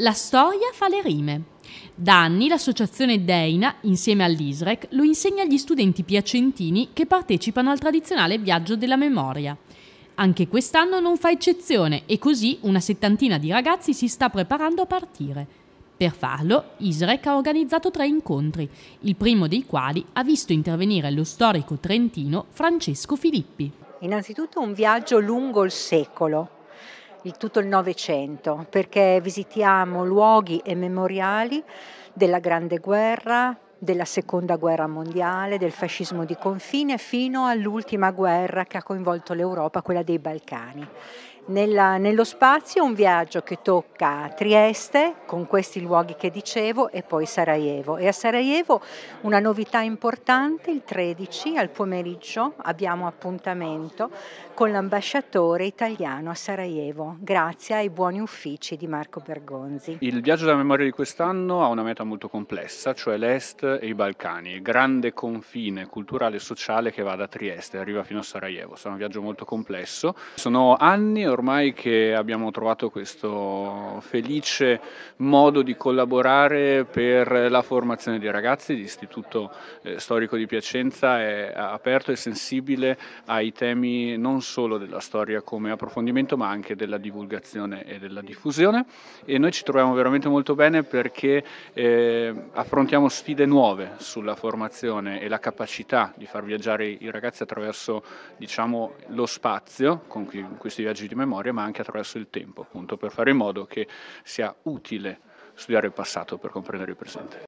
La storia fa le rime. Da anni l'associazione Deina, insieme all'ISREC, lo insegna agli studenti piacentini che partecipano al tradizionale viaggio della memoria. Anche quest'anno non fa eccezione e così una settantina di ragazzi si sta preparando a partire. Per farlo, ISREC ha organizzato tre incontri, il primo dei quali ha visto intervenire lo storico trentino Francesco Filippi. Innanzitutto un viaggio lungo il secolo, il, tutto il Novecento, perché visitiamo luoghi e memoriali della Grande Guerra, della Seconda Guerra Mondiale, del fascismo di confine, fino all'ultima guerra che ha coinvolto l'Europa, quella dei Balcani nella, nello spazio un viaggio che tocca Trieste con questi luoghi che dicevo e poi Sarajevo. E a Sarajevo una novità importante, il 13 al pomeriggio abbiamo appuntamento con l'ambasciatore italiano a Sarajevo, grazie ai buoni uffici di Marco Bergonzi. Il viaggio della memoria di quest'anno ha una meta molto complessa, cioè l'Est e i Balcani, il grande confine culturale e sociale che va da Trieste e arriva fino a Sarajevo. Sarà un viaggio molto complesso. Sono anni ormai che abbiamo trovato questo felice modo di collaborare per la formazione dei ragazzi. L'Istituto eh, Storico di Piacenza è aperto e sensibile ai temi non solo della storia come approfondimento ma anche della divulgazione e della diffusione e noi ci troviamo veramente molto bene perché eh, affrontiamo sfide nuove sulla formazione e la capacità di far viaggiare i ragazzi attraverso diciamo, lo spazio con cui, questi viaggi di memoria memoria ma anche attraverso il tempo, appunto per fare in modo che sia utile studiare il passato per comprendere il presente.